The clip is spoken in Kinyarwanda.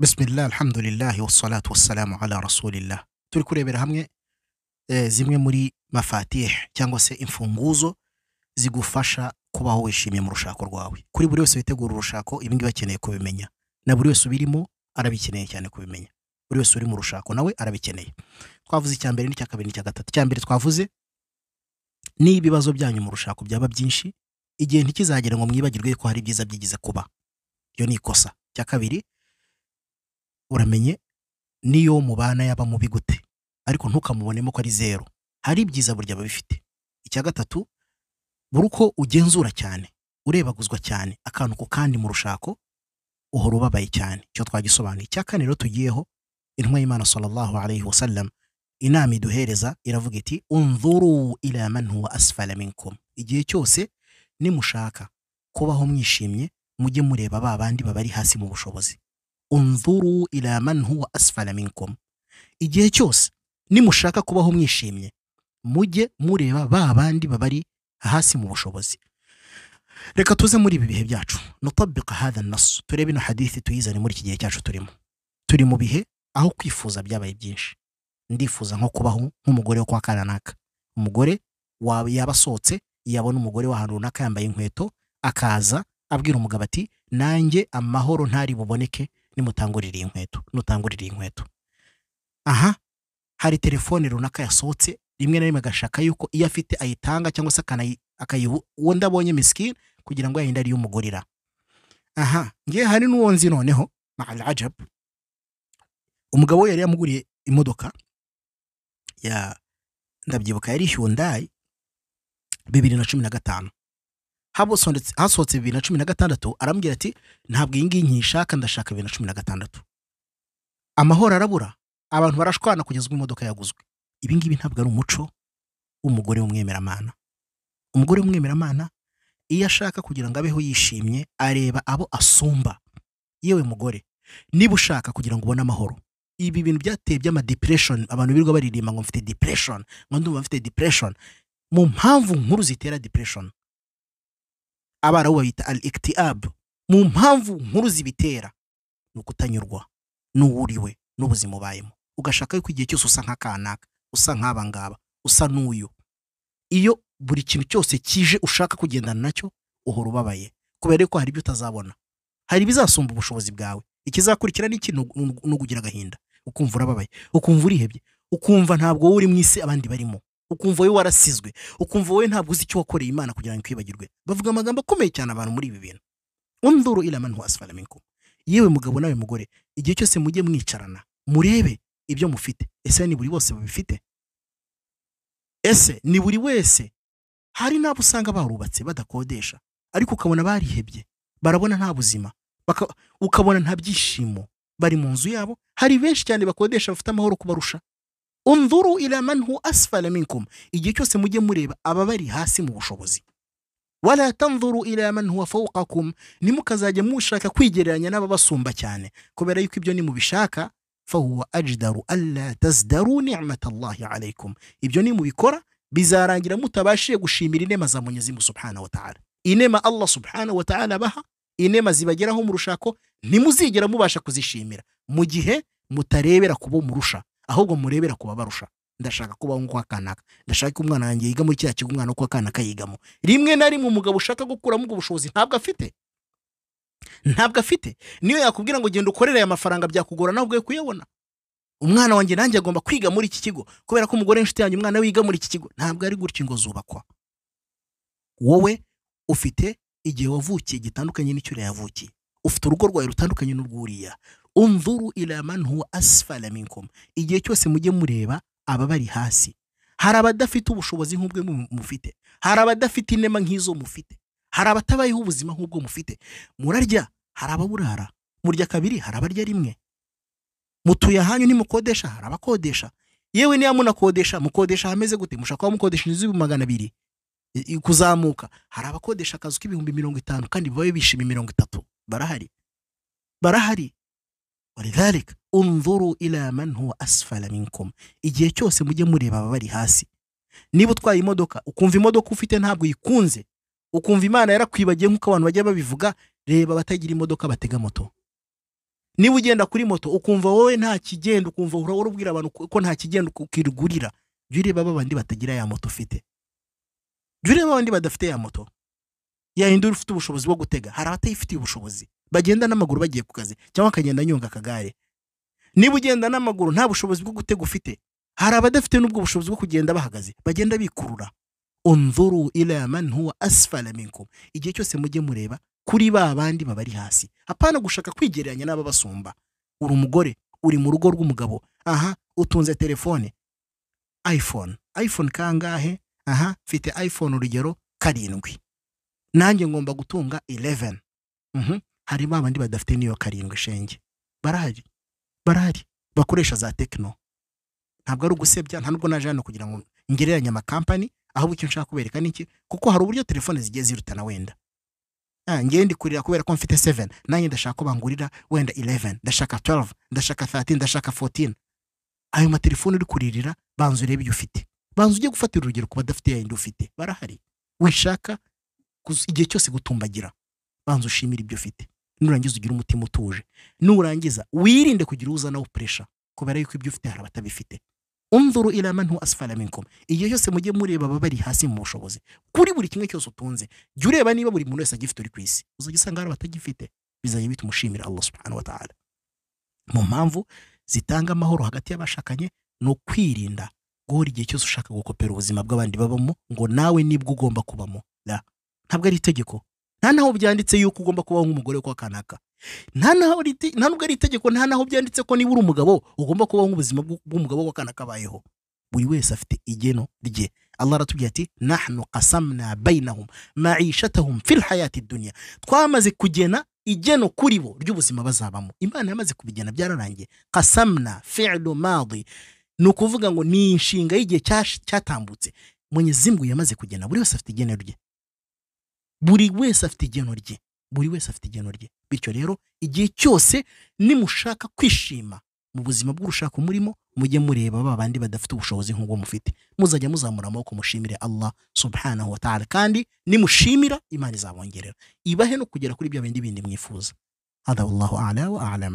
bisimilahi alhamdulilahi wassalatu wassalamu ala rasulillah turi kurebera hamwe eh, zimwe muri mafatihe cyangwa se imfunguzo zigufasha kubaho wishimye mu rushako rwawe kuri buri wese witegura urushako ibingibi bakeneye kubimenya na buri wese ubirimo arabikeneye cyane kubimenya buri wese uri mu rushako nawe arabikeneye twavuze icya mbere n'icya kabiri n'icya gatatu icya mbere twavuze niba ibibazo byanyu mu rushako byaba byinshi igihe ntikizagere ngo mwibagirwe ko hari ibyiza byigize kuba iyo ni ikosa icya kabiri uramenye n'iyo mubana yaba mubi gute ariko ntukamubonemo ko ari zeru hari ibyiza burya biba bifite icya gatatu buri uko ugenzura cyane urebaguzwa cyane akantu ku kandi mu rushako uhora ubabaye cyane icyo twagisobanuye icya kane rero tugiyeho intumwa y'imana sallallahu alayhi wasallam inama iduhereza iravuga iti unzuru ila man igihe cyose nimushaka kubaho mwishimye mujye mureba ba bandi babari hasi mu bushobozi unzuru ila man huwa asfala minkum igihe cyose nimushaka kubaho mwishimye mujye mureba ba bandi babari hasi mu bushobozi reka tuze muri ibi bihe byacu nutabika hadha nasu turebe ino hadithi tuyizane muri iki gihe cyacu turimo turi mu bihe aho kwifuza byabaye byinshi ndifuza nko kubaho nk'umugore wo kwa kananaka umugore yaba asohotse yabona umugore w'ahantu runaka yambaye inkweto akaza abwira umugabo ati nanjye amahoro ntari buboneke nimutangurira iyi nkweto nutangurira iyi nkweto aha hari telefone runaka yasohotse rimwe na rimwe agashaka yuko iyo afite ayitanga cyangwa se akayiha uwo ndabonye misikini kugira ngo yayinde ariyo umugurira aha ngewe hari n'uwo nzi noneho ajabu umugabo we yari yamuguriye imodoka ya ndabyibuka yari hyundai bibiri na cumi na gatanu hasohotse bibiri na cumi na gatandatu arambwira ati ntabwo iyi ngiyi nkishaka ndashaka bibiri na cumi na gatandatu amahoro arabura abantu barashwana kugeza ubwo imodoka yaguzwe ibi ngibi ntabwo ari umuco w'umugore w'umwemeramana umugore w'umwemeramana iyo ashaka kugira ngo abeho yishimye areba abo asumba yewe mugore niba ushaka kugira ngo ubone amahoro ibi bintu byateye by'amadipreshoni abantu birirwa baririmba ngo mfite dipreshoni ngo ndumva mfite dipreshoni mu mpamvu nkuru zitera dipreshoni abarabu babita al mu mpamvu nkuru zibitera ni ukutanyurwa n'uwuriwe n'ubuzima ubayemo ugashaka yuko igihe cyose usa nka kanaka usa nk'aba ngaba usa n'uyu iyo buri kintu cyose kije ushaka kugendana nacyo uhora ubabaye kubera ko hari ibyo utazabona hari ibizasumba ubushobozi bwawe ikizakurikira ni iki no kugira agahinda ukumva urababaye ukumva urihebye ukumva ntabwo wowe uri mu isi abandi barimo ukumva wowe warasizwe ukumva wowe ntabwo uzi icyo wakoreye imana kugira ngo ikwibagirwe bavuga amagambo akomeye cyane abantu muri ibi bintu unduru iramani wasifara minko yewe mugabo nawe mugore igihe cyose mujye mwicarana murebe ibyo mufite ese ni buri bose babifite ese ni buri wese hari n'abo usanga barubatse badakodesha ariko ukabona barihebye barabona nta buzima ukabona nta byishimo bari mu nzu yabo hari benshi cyane bakodesha bafite amahoro kubarusha unzuru ila manhu asfala minkum igihe cyose mujye mureba ababari hasi mu bushobozi wala tanzuru ila man huwa fawqakum nimukazajya mushaka kwigereranya n'ababasumba cyane kubera yuko ibyo nimubishaka fahuwa ajdaru alla tazdaru ni'mata Allahi alaykum ibyo nimubikora bizarangira mutabashije gushimira inema za Mwenyezi Mungu Subhanahu wa Ta'ala inema Allah Subhanahu wa Ta'ala baha inema zibageraho mu rushako ntimuzigera mubasha kuzishimira mu gihe mutarebera kubo murusha ahubwo murebera ku babarusha ndashaka kubaho nk'uko kanaka ndashaka ko umwana wanjye yiga muri kiriya kigo umwana uko kanaka yigamo rimwe na rimwe umugabo ushaka gukuramo ubwo bushobozi ntabwo afite ntabwo afite niyo yakubwira ngo genda ukorere aya mafaranga byakugora nawe ubwe kuyabona umwana wanjye nanjye agomba kwiga muri iki kigo kubera ko umugore w'inshuti yanjye umwana wiga muri iki kigo ntabwo ari gutya ngo zubakwa wowe ufite igihe wavukiye gitandukanye n'icyo yavukiye ufite urugo rwawe rutandukanye n'urw'uriya unzuru ila asfala minkum igihe cyose mujye mureba aba bari hasi hari abadafite ubushobozi nk'ubwe mufite hari abadafite inema nk'izo mufite hari abatabayeho ubuzima nk'ubwo mufite murarya hari ababurara murya kabiri hari abarya rimwe mutuye ahanyu ntimukodesha hari abakodesha yewe niba munakodesha mukodesha ahameze gute mushaka kuba mukodesha inzu y'ibihumbi magana abiri kuzamuka hari abakodesha akazu k'ibihumbi mirongo itanu kandi babe bishimiye mirongo itatu barahari barahari walidhalika unzuru ila man huwa asfala minkum igihe cyose mujye mureba ababa bari hasi niba utwaye imodoka ukumva imodoka ufite ntabwo ikunze ukumva imana yarakwibagiye nk'uko abantu bajya babivuga reba abatagira imodoka batega moto niba ugenda kuri moto ukumva wowe nta kigenda ukumva uhora ubwira abantu ko nta kigenda ukirugurira jya ureba abandi batagira ya moto ufite jya ureba abandi badafite ya moto yayindi ufite ubushobozi bwo gutega hari abatayifitiye ubushobozi bagenda n'amaguru bagiye ku kazi cyangwa akagenda anyonga akagare niba ugenda n'amaguru nta bushobozi bwo gutega ufite hari abadafite n'ubwo bushobozi bwo kugenda bahagaze bagenda bikurura unzuru ila man huwa igihe cyose mujye mureba kuri ba bandi babari hasi hapana gushaka kwigereranya basumba uri umugore uri mu rugo rw'umugabo aha utunze telefone iphone iphone kangahe aha mfite iphone urugero karindwi nanjye ngomba gutunga ireveni mhm. harimo abandi badafite n'iyo karindwi ishenge barahari barahari bakoresha za tekino ntabwo ari ugusebya nta nubwo naje hano kugira ngo ngereranye amakampani ahubwo icyo nshaka kubereka ni iki kuko hari uburyo telefone zigiye zirutana wenda ah, ngewe ndi kurira kubera ko mfite seveni nanjye ndashaka ko bangurira wenda ireveni ndashaka tuwelve ndashaka thatini ndashaka fotini ayo matelefone uri kuririra banza urebe ibyo ufite banza ujye gufatira urugero ku badafite yayindi ufite barahari wishaka igihe cyose gutumbagira banza ushimire ibyo ufite nurangiza ugire umutima utuje nurangiza wirinde kugira uza nawe puresha kubera yuko ibyo ufite hari abatabifite umvuru irama ntu asifara minkom igihe mujye mureba ababa bari hasi mu bushobozi kuri buri kimwe cyose utunze jya ureba niba buri muntu wese agifite uri ku isi uzajya usanga hari abatagifite bizajya bituma ushimira Allah subhanahu wa ta'ala mu mpamvu zitanga amahoro hagati y'abashakanye ni ukwirinda guhora igihe cyose ushaka gukopera ubuzima bw'abandi babamo ngo nawe nibwo ugomba kubamo la ntabwo ari itegeko nta naho byanditse yuko ugomba kubaho nk'umugore kwa kanaka nta nubwo ari itegeko nta naho byanditse ko niba uri umugabo ugomba kubaho nk'ubuzima bw'umugabo w'uko kanaka abayeho buri wese afite igeno rye Allah aratubwira ati nahnu qasamna bainahum ma'ishatahum fil hayati twamaze kugena igeno kuri bo ry'ubuzima bazabamo imana yamaze kubigena byararangiye qasamna fi'lu ni ukuvuga ngo ni inshinga y'igihe cyatambutse mwenyezi mungu yamaze kugena buri wese afite igeno rye buri wese afite igeno rye buri wese afite igeno rye bityo rero igihe cyose nimushaka kwishima mu buzima bw'urushako murimo mujye mureba ba bandi badafite ubushobozi nk'ubwo mufite muzajya muzamura amaboko mushimire Allah subhanahu wa ta'ala kandi nimushimira imana izabongerera ibahe no kugera kuri bya bindi bindi mwifuza hada wallahu a'la wa a'lam